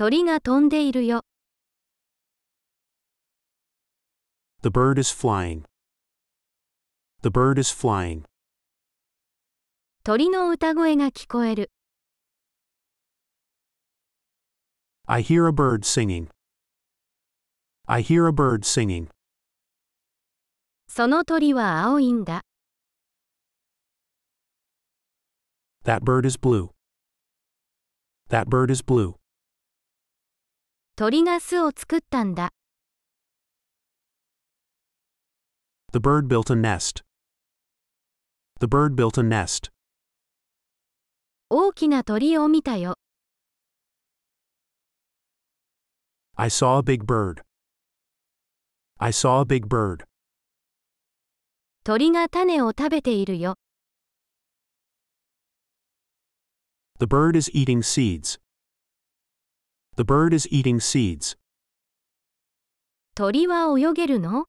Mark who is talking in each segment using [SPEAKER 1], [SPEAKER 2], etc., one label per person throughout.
[SPEAKER 1] 鳥が飛んでいるよ。
[SPEAKER 2] The bird is flying. The bird is flying.
[SPEAKER 1] 鳥の歌声が聞こえる。
[SPEAKER 2] I hear a bird singing. I hear a bird singing.
[SPEAKER 1] その鳥は青いんだ。
[SPEAKER 2] That bird is blue. That bird is blue.
[SPEAKER 1] 鳥が巣を作ったんだ。
[SPEAKER 2] The bird built a nest. The bird built a nest.
[SPEAKER 1] 大きな鳥を見たよ。
[SPEAKER 2] I saw a big bird. I saw a big bird.
[SPEAKER 1] 鳥が種を食べているよ。
[SPEAKER 2] The bird is eating seeds. The bird is eating seeds.
[SPEAKER 1] 鳥は泳げるの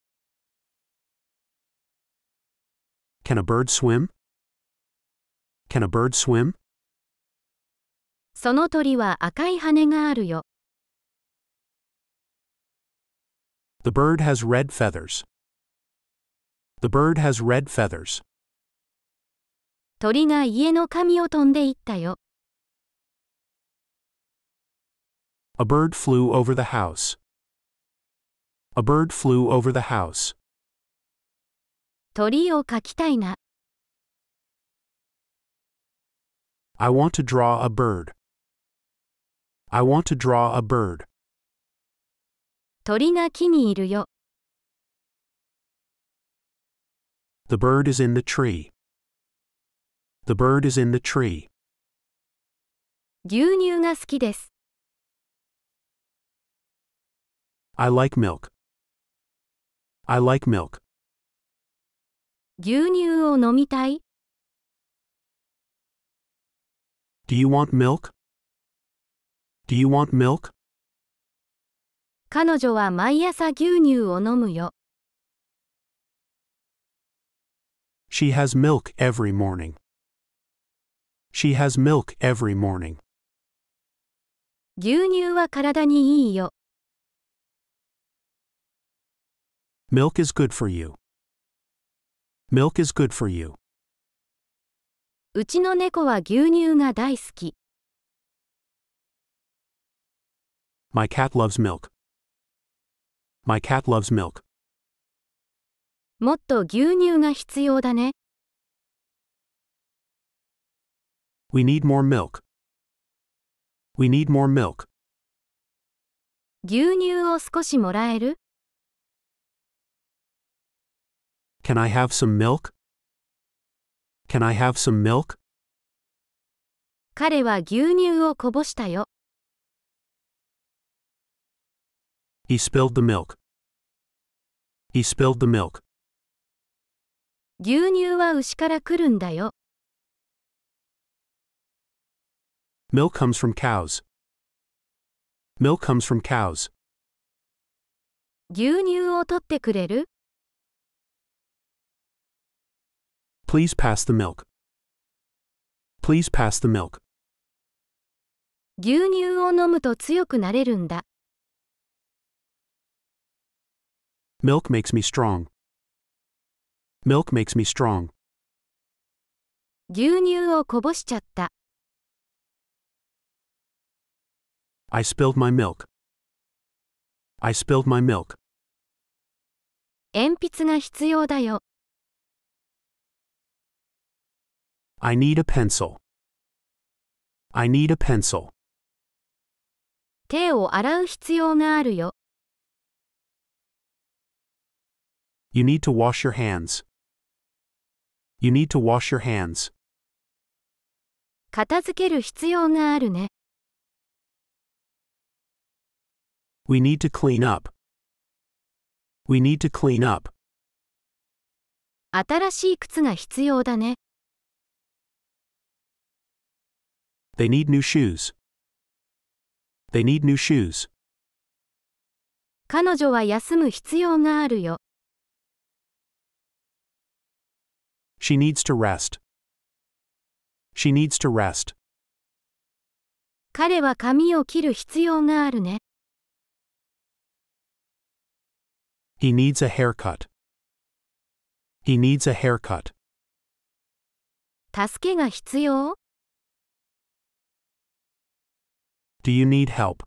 [SPEAKER 2] Can a bird swim? Can a bird swim?
[SPEAKER 1] その鳥は赤い羽があるよ。
[SPEAKER 2] The bird has red feathers. The bird has red feathers.
[SPEAKER 1] 鳥が家の紙を飛んでいったよ。
[SPEAKER 2] A bird flew over the house. A bird flew over the house.
[SPEAKER 1] I
[SPEAKER 2] want to draw a bird. I want to draw a bird.
[SPEAKER 1] The
[SPEAKER 2] bird is in the tree. The bird is in the tree.
[SPEAKER 1] 牛乳が好きです。
[SPEAKER 2] I like milk. I like milk.
[SPEAKER 1] 牛乳を飲みたい
[SPEAKER 2] Do you want milk? Do you want milk?
[SPEAKER 1] 彼女は毎朝牛乳を飲むよ。
[SPEAKER 2] She has milk every morning. She has milk every morning.
[SPEAKER 1] 牛乳は体にいいよ。
[SPEAKER 2] Milk is good for you. Milk is good for you.
[SPEAKER 1] うちの猫は牛乳が大好き。
[SPEAKER 2] My cat loves milk. My cat loves milk.
[SPEAKER 1] もっと牛乳が必要だね。
[SPEAKER 2] We need more milk. We need more milk.
[SPEAKER 1] 牛乳を少しもらえる
[SPEAKER 2] Can I have some milk? Can I have some milk?
[SPEAKER 1] 彼は牛乳をこぼしたよ。
[SPEAKER 2] He spilled the milk. He spilled the milk.
[SPEAKER 1] 牛乳は牛から来るんだよ。
[SPEAKER 2] Milk comes from cows. Milk comes from cows.
[SPEAKER 1] 牛乳を取ってくれる
[SPEAKER 2] Please pass the milk. Please pass the milk.
[SPEAKER 1] 牛乳を飲むと強くなれるんだ。
[SPEAKER 2] Milk makes me strong. Milk makes me strong.
[SPEAKER 1] 牛乳をこぼしちゃった。
[SPEAKER 2] I spilled my milk. I spilled my milk.
[SPEAKER 1] 鉛筆が必要だよ。
[SPEAKER 2] I need a pencil. I need a pencil.
[SPEAKER 1] 手を洗う必要があるよ。
[SPEAKER 2] You need to wash your hands. You need to wash your hands.
[SPEAKER 1] 片付ける必要があるね。
[SPEAKER 2] We need to clean up. We need to clean up.
[SPEAKER 1] 新しい靴が必要だね。
[SPEAKER 2] They need new shoes. They need new shoes.
[SPEAKER 1] 彼女は休む必要があるよ。
[SPEAKER 2] She needs to rest. She needs to rest.
[SPEAKER 1] 彼は髪を切る必要があるね。
[SPEAKER 2] He needs a haircut. He needs a haircut.
[SPEAKER 1] 助けが必要
[SPEAKER 2] Do you need help?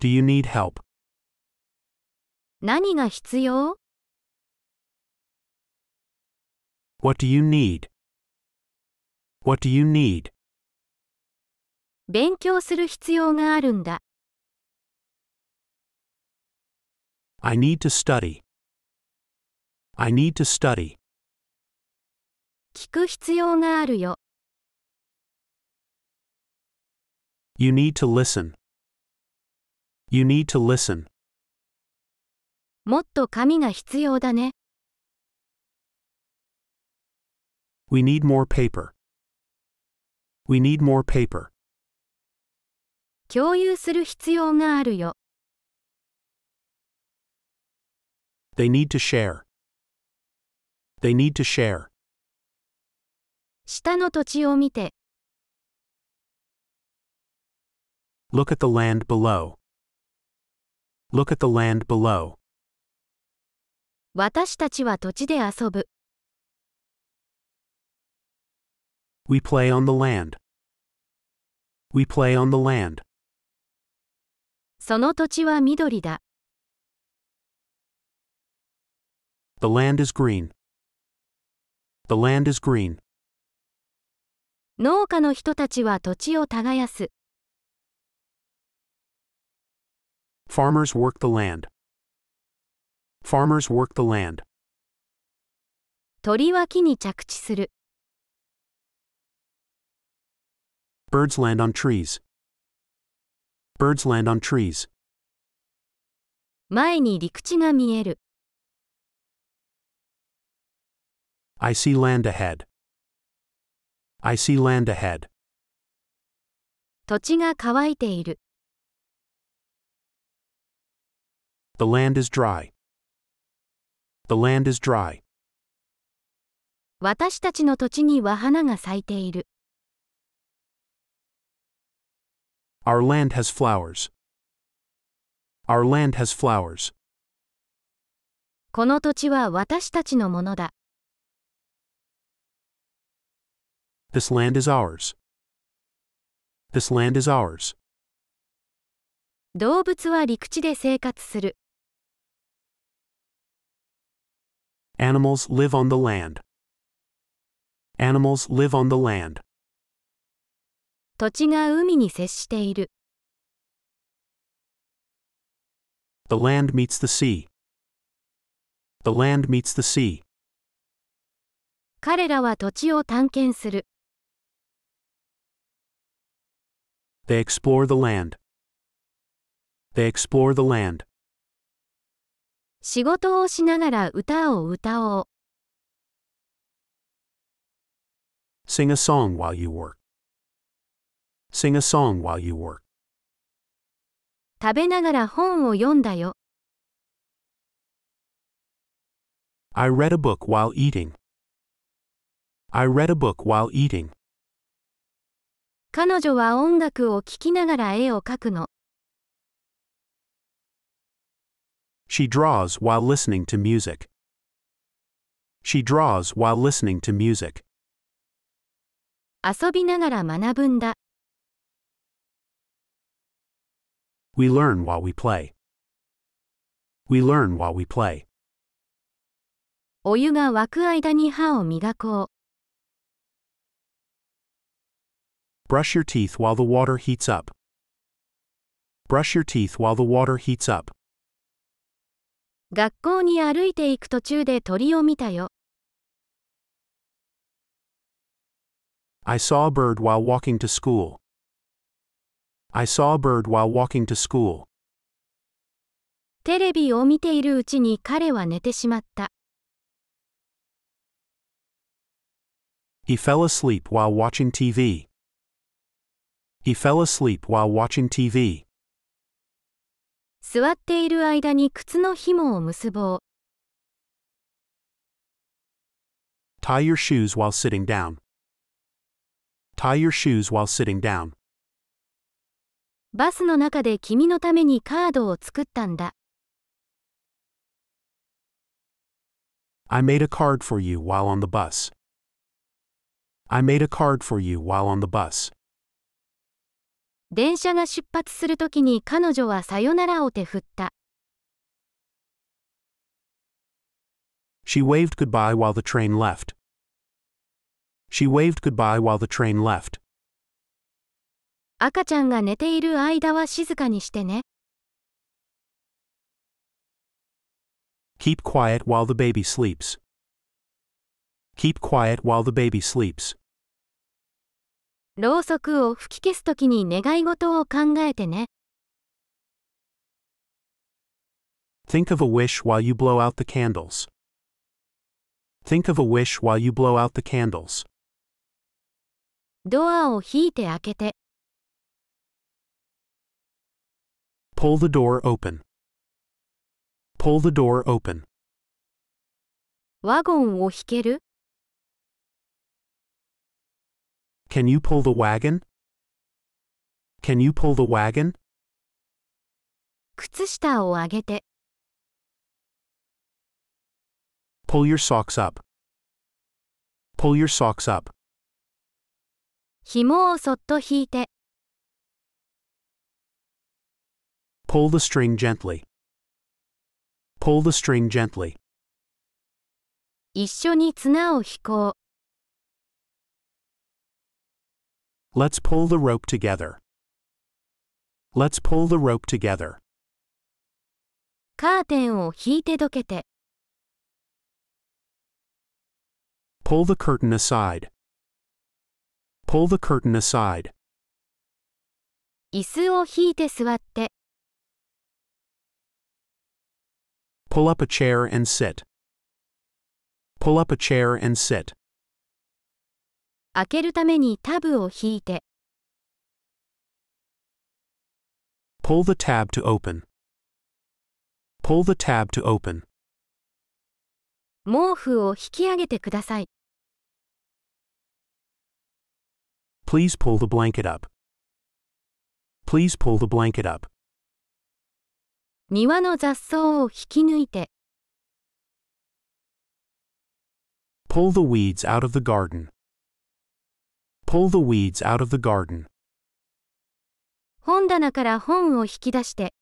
[SPEAKER 2] Do you need help?
[SPEAKER 1] 何が必要
[SPEAKER 2] What do you need? What do you need?
[SPEAKER 1] 勉強する必要があるんだ。
[SPEAKER 2] I need to study. I need to study.
[SPEAKER 1] 聞く必要があるよ。
[SPEAKER 2] You need to listen. You need to listen.
[SPEAKER 1] もっと紙が必要だね。
[SPEAKER 2] We need more paper. We need more paper.
[SPEAKER 1] 共有する必要があるよ。
[SPEAKER 2] They need to share. They need to share.
[SPEAKER 1] 下の土地を見て。
[SPEAKER 2] Look at the land below. Look at the land below.
[SPEAKER 1] 私たちは土地で遊ぶ。
[SPEAKER 2] We play on the land. We play on the land.
[SPEAKER 1] その土地は緑だ。
[SPEAKER 2] The land is green. The land is green.
[SPEAKER 1] 農家の人たちは土地を耕す。
[SPEAKER 2] Farmers work the land. Farmers work the land.
[SPEAKER 1] 鳥は木に着地する。
[SPEAKER 2] Birds land on trees. Birds land on trees.
[SPEAKER 1] 前に陸地が見える。
[SPEAKER 2] I see land ahead. I see land ahead.
[SPEAKER 1] 土地が乾いている。
[SPEAKER 2] The land is dry. The land is dry.
[SPEAKER 1] 私たちの土地には花が咲いている。
[SPEAKER 2] Our land has flowers. Our land has flowers.
[SPEAKER 1] この土地は私たちのものだ。
[SPEAKER 2] This land is ours. This land is ours.
[SPEAKER 1] 動物は陸地で生活する。
[SPEAKER 2] Animals live on the land. Animals live on the land.
[SPEAKER 1] 土地が海に接している。
[SPEAKER 2] The land meets the sea. The land meets the sea.
[SPEAKER 1] 彼らは土地を探検する。
[SPEAKER 2] They explore the land. They explore the land.
[SPEAKER 1] 仕事をしながら歌を歌おう。
[SPEAKER 2] Sing a song while you work. Sing a song while you work.
[SPEAKER 1] 食べながら本を読んだよ。
[SPEAKER 2] I read a book while eating. I read a book while eating.
[SPEAKER 1] 彼女は音楽を聴きながら絵を描くの。
[SPEAKER 2] She draws while listening to music. She draws while listening to music. We learn while we play. We learn while we play. Brush your teeth while the water heats up. Brush your teeth while the water heats up.
[SPEAKER 1] 学校に歩いていく途中で鳥を見たよ。
[SPEAKER 2] I saw a bird while walking to school. I saw a bird while walking to school.
[SPEAKER 1] テレビを見ているうちに彼は寝てしまった。
[SPEAKER 2] He fell asleep while watching TV. He fell asleep while watching TV.
[SPEAKER 1] 座っている間に靴の紐を結ぼう。
[SPEAKER 2] Tie your shoes while sitting down. Tie your shoes while sitting down.
[SPEAKER 1] バスの中で君のためにカードを作ったんだ。
[SPEAKER 2] I made a card for you while on the bus. I made a card for you while on the bus.
[SPEAKER 1] 電車が出発するときに彼女はさよならを手振った。
[SPEAKER 2] She waved goodbye while the train left. She waved goodbye while the train left.
[SPEAKER 1] 赤ちゃんが寝ている間は静かにしてね。
[SPEAKER 2] Keep quiet while the baby sleeps. Keep quiet while the baby sleeps.
[SPEAKER 1] ろうそくを吹き消すときに願い事を考えてね。
[SPEAKER 2] Think of a wish while you blow out the candles. Think of a wish while you blow out the candles.
[SPEAKER 1] ドアを引いて開けて。
[SPEAKER 2] Pull the door open. Pull the door open.
[SPEAKER 1] ワゴンを引ける
[SPEAKER 2] Can you pull the wagon? Can you pull the wagon?
[SPEAKER 1] 靴下を上げて。
[SPEAKER 2] Pull your socks up. Pull your socks up.
[SPEAKER 1] 紐をそっと引いて。
[SPEAKER 2] Pull the string gently. Pull the string gently.
[SPEAKER 1] 一緒に綱を引こう。
[SPEAKER 2] Let's pull the rope together. Let's pull the rope together. Pull the curtain aside. Pull the curtain aside. Pull up a chair and sit. Pull up a chair and sit.
[SPEAKER 1] 開けるためにタブを引いて
[SPEAKER 2] Pull the tab to open. Pull the tab to open.
[SPEAKER 1] 毛布を引き上げてください。
[SPEAKER 2] Please pull the blanket up. Please pull the blanket up.
[SPEAKER 1] 庭の雑草を引き抜いて。
[SPEAKER 2] Pull the weeds out of the garden. Pull the weeds out of the garden.
[SPEAKER 1] 本棚から本を引き出して。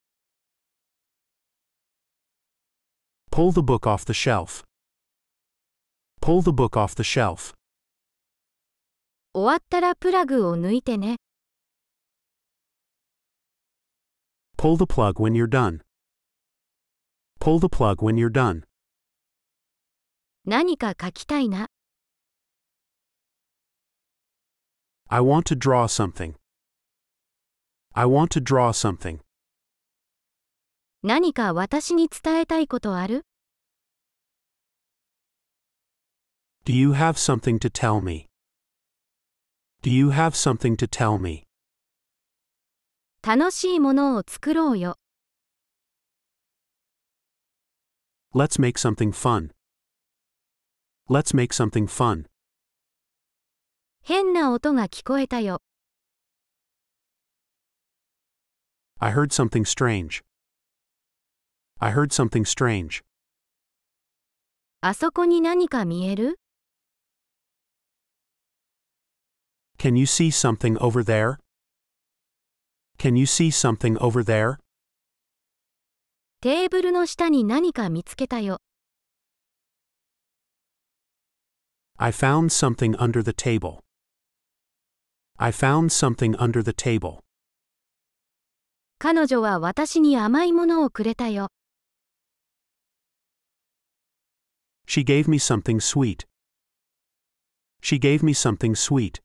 [SPEAKER 2] Pull the book off the shelf. Pull the book off the shelf.
[SPEAKER 1] 終わったらプラグを抜いてね。
[SPEAKER 2] Pull the plug when you're done. Pull the plug when you're done.
[SPEAKER 1] 何か書きたいな。
[SPEAKER 2] I want to draw something. I want to draw something.
[SPEAKER 1] 何か私に伝えたいことある
[SPEAKER 2] Do you have something to tell me? Do you have something to tell me?
[SPEAKER 1] 楽しいものを作ろうよ。
[SPEAKER 2] Let's make something fun. Let's make something fun.
[SPEAKER 1] 変な音が聞こえたよ。
[SPEAKER 2] I heard something strange. I heard something strange.
[SPEAKER 1] あそこに何か見える
[SPEAKER 2] Can you see something over there? Can you see something over there?
[SPEAKER 1] テーブルの下に何か見つけたよ。
[SPEAKER 2] I found something under the table. I found something under the table.
[SPEAKER 1] 彼女は私に甘いものをくれたよ。
[SPEAKER 2] She gave me something sweet. She gave me something sweet.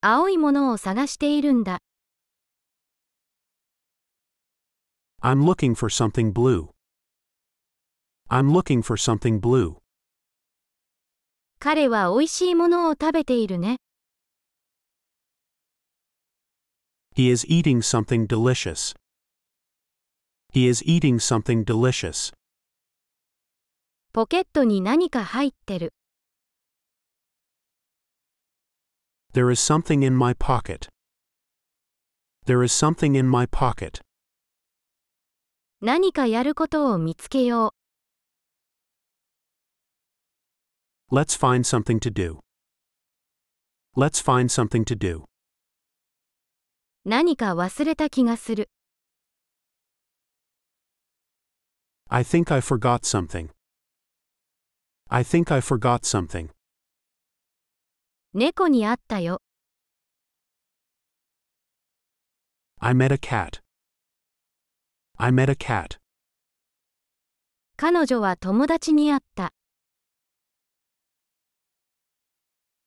[SPEAKER 1] 青いものを探しているんだ。
[SPEAKER 2] I'm looking for something blue. I'm looking for something blue.
[SPEAKER 1] 彼は美味しいものを食べているね。
[SPEAKER 2] He is eating something delicious. He is eating something delicious.
[SPEAKER 1] ポケットに何か入ってる。
[SPEAKER 2] There is something in my pocket. There is something in my pocket.
[SPEAKER 1] 何かやることを見つけよ
[SPEAKER 2] う。Let's find something to do. Let's find something to do.
[SPEAKER 1] 何か忘れた気がする。
[SPEAKER 2] I think I forgot something. I think I forgot something.
[SPEAKER 1] 猫に会ったよ。
[SPEAKER 2] I met a cat. I met a cat.
[SPEAKER 1] 彼女は友達に会った。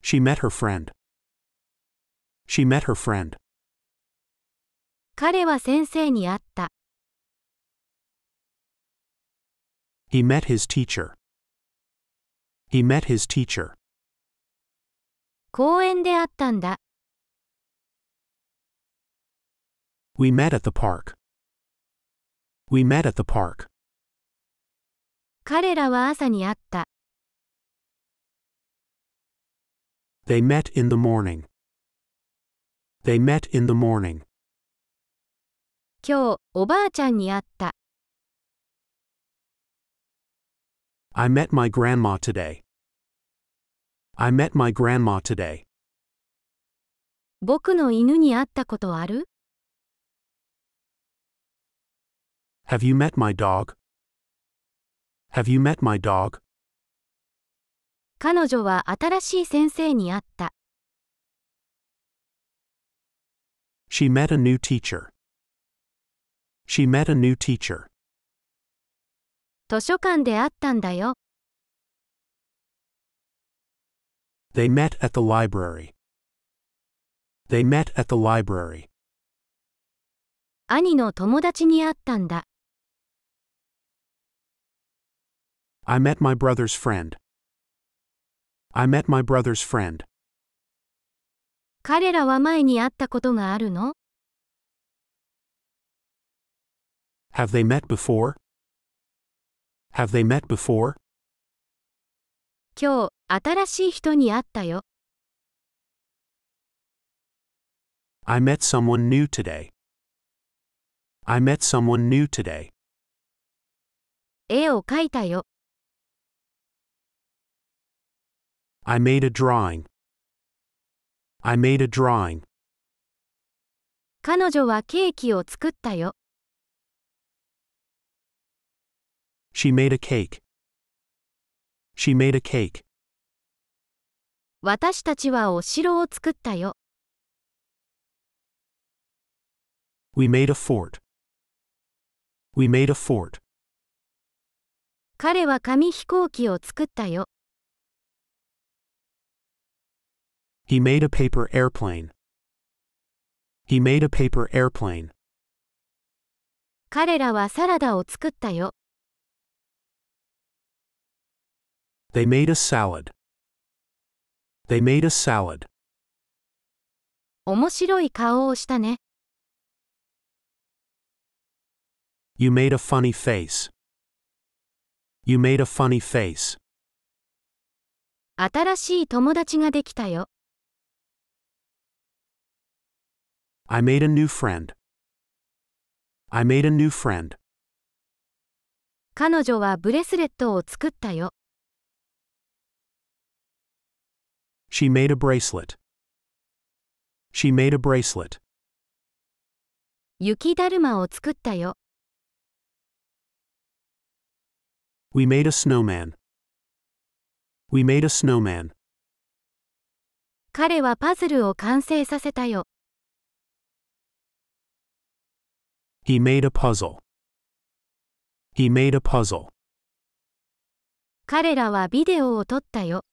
[SPEAKER 2] She met her friend. She met her friend.
[SPEAKER 1] 彼は先生に会った。
[SPEAKER 2] He met his teacher. He met his teacher.
[SPEAKER 1] 公園で会ったんだ。
[SPEAKER 2] We met at the park. We met at the park.
[SPEAKER 1] 彼らは朝に会った。
[SPEAKER 2] They met in the morning. They met in the morning.
[SPEAKER 1] 今日、おばあちゃんに会った。
[SPEAKER 2] I met my grandma today. I met my grandma today.
[SPEAKER 1] 僕の犬に会ったことある
[SPEAKER 2] ?Have you met my dog?Have you met my dog?
[SPEAKER 1] 彼女は新しい先生に会った。
[SPEAKER 2] She met a new teacher. She met a new teacher.
[SPEAKER 1] 図書館で会ったんだよ。
[SPEAKER 2] They met at the library. They met at the library.
[SPEAKER 1] 兄の友達に会ったんだ。
[SPEAKER 2] I met my brother's friend. I met my brother's friend.
[SPEAKER 1] 彼らは前に会ったことがあるの
[SPEAKER 2] Have they met before? Have they met before?
[SPEAKER 1] 今日、新しい人に会ったよ。
[SPEAKER 2] I met someone new today. I met someone new today.
[SPEAKER 1] 絵を描いたよ。
[SPEAKER 2] I made a drawing. I made a drawing.
[SPEAKER 1] 彼女はケーキを作ったよ。
[SPEAKER 2] She made a cake. She made a cake.
[SPEAKER 1] 私たちはお城を作ったよ。
[SPEAKER 2] We made a fort. We made a fort.
[SPEAKER 1] 彼は紙飛行機を作ったよ。
[SPEAKER 2] He made a paper airplane. He made a paper airplane.
[SPEAKER 1] 彼らはサラダを作ったよ。
[SPEAKER 2] They made a salad. They made a salad.
[SPEAKER 1] 面白い顔をしたね。
[SPEAKER 2] You made a funny face. You made a funny face.
[SPEAKER 1] 新しい友達ができた
[SPEAKER 2] よ。I made a new friend. I made a new friend.
[SPEAKER 1] 彼女はブレスレットを作ったよ。
[SPEAKER 2] She made a bracelet. She made a bracelet.
[SPEAKER 1] 雪だるまを作ったよ。
[SPEAKER 2] We made a snowman. We made a snowman.
[SPEAKER 1] 彼はパズルを完成させたよ。
[SPEAKER 2] He made a puzzle. He made a puzzle.
[SPEAKER 1] 彼らはビデオを撮ったよ。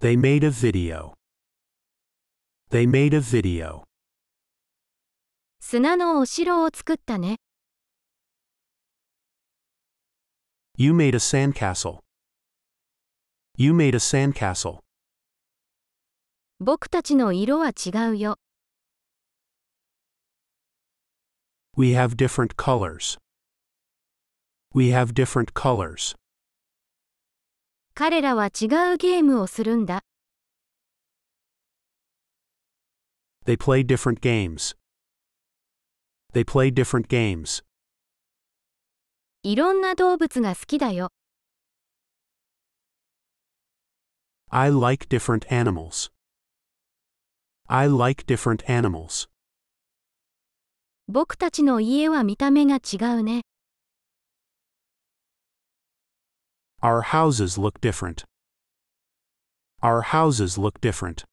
[SPEAKER 2] They made a video. They made a video.
[SPEAKER 1] 砂のお城を作ったね。
[SPEAKER 2] You made a sandcastle. You made a sandcastle.
[SPEAKER 1] 僕たちの色は違うよ。
[SPEAKER 2] We have different colors. We have different colors.
[SPEAKER 1] 彼らは違うゲームをするんだ。
[SPEAKER 2] They play different games. They play different games.
[SPEAKER 1] いろんな動物が好きだよ。
[SPEAKER 2] I like different animals. I like different animals.
[SPEAKER 1] 僕たちの家は見た目が違うね。
[SPEAKER 2] Our houses look different. Our houses look different.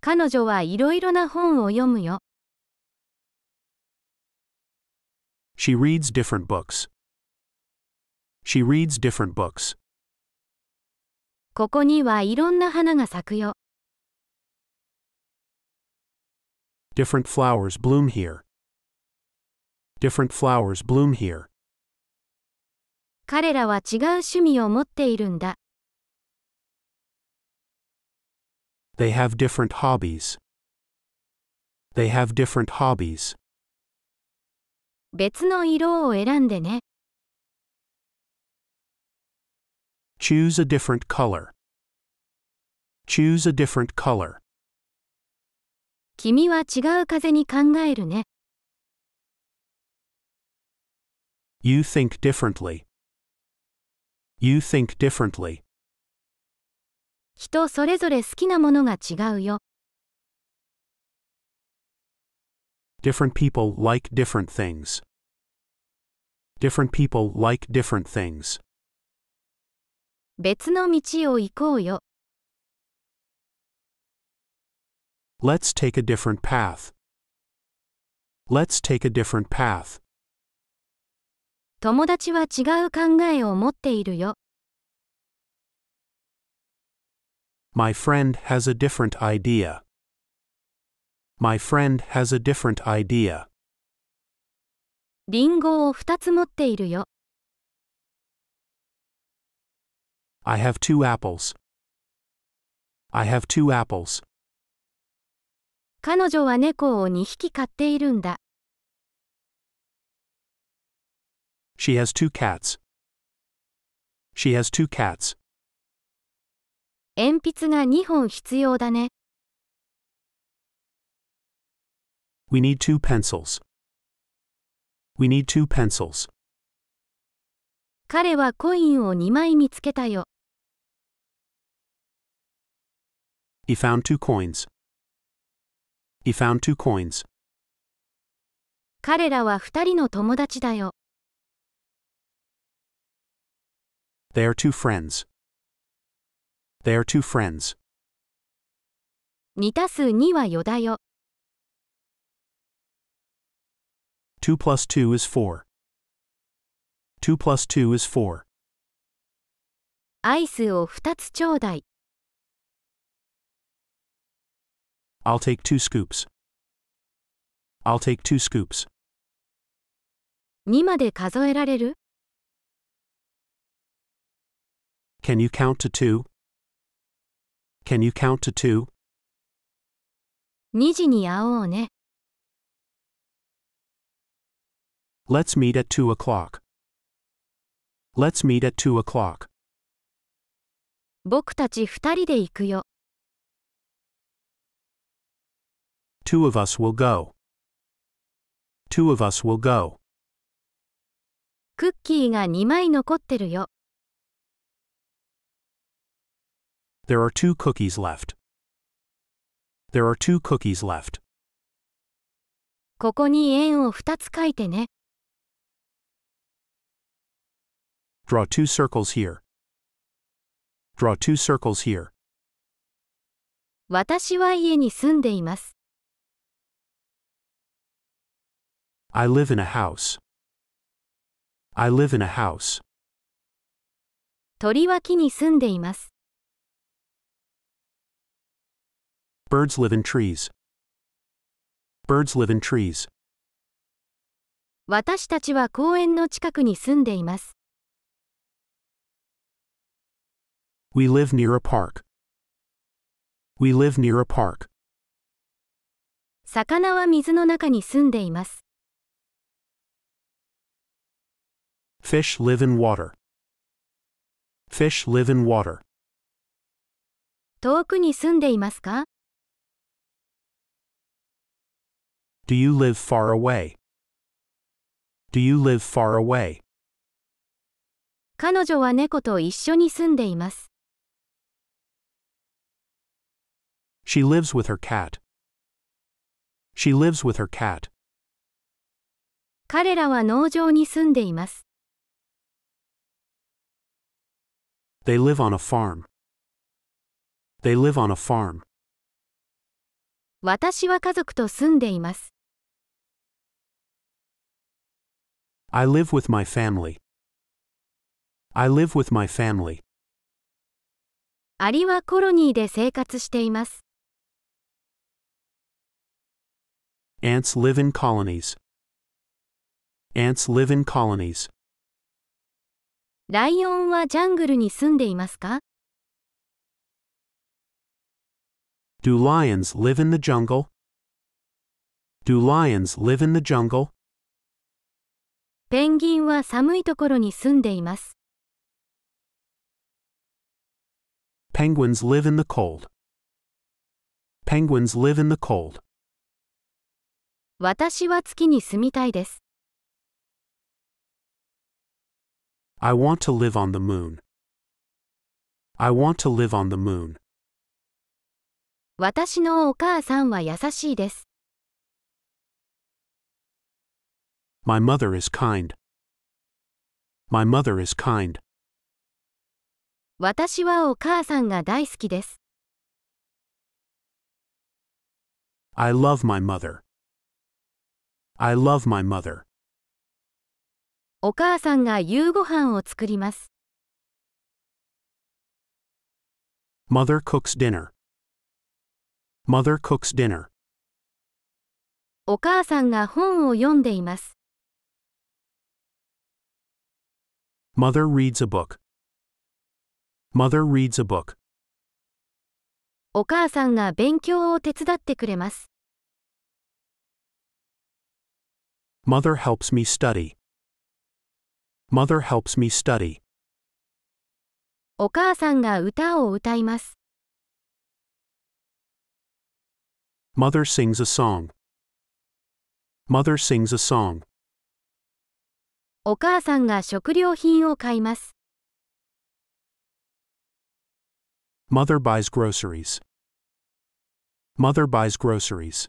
[SPEAKER 1] 彼女はいろいろな本を読むよ。
[SPEAKER 2] She reads different books. She reads different books.
[SPEAKER 1] ここにはいろんな花が咲くよ。
[SPEAKER 2] Different flowers bloom here. Different flowers bloom here.
[SPEAKER 1] 彼らは違う趣味を持っているんだ。
[SPEAKER 2] They have different hobbies. They have different hobbies.
[SPEAKER 1] 別の色を選んでね。
[SPEAKER 2] Choose a different color. Choose a different color.
[SPEAKER 1] 君は違う風に考えるね。
[SPEAKER 2] You think differently. You think differently.
[SPEAKER 1] 人それぞれ好きなものが違うよ。
[SPEAKER 2] Different people like different things. Different people like different things.
[SPEAKER 1] 別の道を行こうよ。
[SPEAKER 2] Let's take a different path. Let's take a different path.
[SPEAKER 1] 友達は違う考えを持っているよ。
[SPEAKER 2] My friend has a different idea. My friend has a different idea.
[SPEAKER 1] リンゴを2つ持っているよ。
[SPEAKER 2] I have two apples. I have two apples.
[SPEAKER 1] 彼女は猫を2匹飼っているんだ。
[SPEAKER 2] She has two cats. She has two cats.
[SPEAKER 1] 鉛筆が2本必要だね。
[SPEAKER 2] We need two pencils. We need two pencils.
[SPEAKER 1] 彼はコインを2枚見つけたよ。
[SPEAKER 2] He found two coins. He found two coins.
[SPEAKER 1] 彼らは2人の友達だよ。
[SPEAKER 2] They are two friends. They are two friends.
[SPEAKER 1] 2たす2は4だよ。
[SPEAKER 2] 2 2 is 4. 2 plus 2 is 4.
[SPEAKER 1] アイスを2つちょうだい。
[SPEAKER 2] I'll take two scoops. I'll take two scoops.
[SPEAKER 1] 2まで数えられる
[SPEAKER 2] Can you count to two? Can you count to two?
[SPEAKER 1] 2時に会おうね。
[SPEAKER 2] Let's meet at two o'clock. Let's meet at two o'clock.
[SPEAKER 1] 僕たち二人で行くよ。
[SPEAKER 2] Two of us will go. Two of us will go.
[SPEAKER 1] クッキーが2枚残ってるよ。
[SPEAKER 2] There are two cookies left. There are two cookies left.
[SPEAKER 1] ここに円を2つ書いてね。
[SPEAKER 2] Draw two circles here. Draw two circles here.
[SPEAKER 1] 私は家に住んでいます。
[SPEAKER 2] I live in a house. I live in a house.
[SPEAKER 1] 鳥は木に住んでいます。
[SPEAKER 2] Birds live in trees. Birds live in trees.
[SPEAKER 1] 私たちは公園の近くに住んでいます。
[SPEAKER 2] We live near a park. We live near a park.
[SPEAKER 1] 魚は水の中に住んでいます。
[SPEAKER 2] Fish live in water. Fish live in water.
[SPEAKER 1] 遠くに住んでいますか
[SPEAKER 2] Do you live far away? Do you live far away?
[SPEAKER 1] 彼女は猫と一緒に住んでいます。
[SPEAKER 2] She lives with her cat. She lives with her cat.
[SPEAKER 1] 彼らは農場に住んでいます。
[SPEAKER 2] They live on a farm. They live on a farm.
[SPEAKER 1] 私は家族と住んでいます。
[SPEAKER 2] I live with my family. I live with my family.
[SPEAKER 1] アリはコロニーで生活しています。
[SPEAKER 2] Ants live in colonies. Ants live in colonies.
[SPEAKER 1] ライオンはジャングルに住んでいますか
[SPEAKER 2] Do lions live in the jungle? Do lions live in the jungle?
[SPEAKER 1] ペンギンは寒いところに住んでいます。
[SPEAKER 2] Penguins live in the cold. Penguins live in the cold.
[SPEAKER 1] 私は月に住みたいです。
[SPEAKER 2] I want to live on the moon. I want to live on the moon.
[SPEAKER 1] 私のお母さんは優しいです。
[SPEAKER 2] My mother is kind. My mother is kind.
[SPEAKER 1] 私はお母さんが大好きです。
[SPEAKER 2] I love my mother. I love my mother.
[SPEAKER 1] お母さんが夕ご飯を作ります。
[SPEAKER 2] Mother cooks dinner. Mother cooks dinner.
[SPEAKER 1] お母さんが本を読んでいます。
[SPEAKER 2] Mother reads a book. Mother reads a book.
[SPEAKER 1] お母さんが勉強を手伝ってくれます。
[SPEAKER 2] Mother helps me study. Mother helps me study.
[SPEAKER 1] お母さんが歌を歌います。
[SPEAKER 2] Mother sings a song. Mother sings a song.
[SPEAKER 1] お母さんが食料品を買います。
[SPEAKER 2] Mother buys groceries. Mother buys groceries.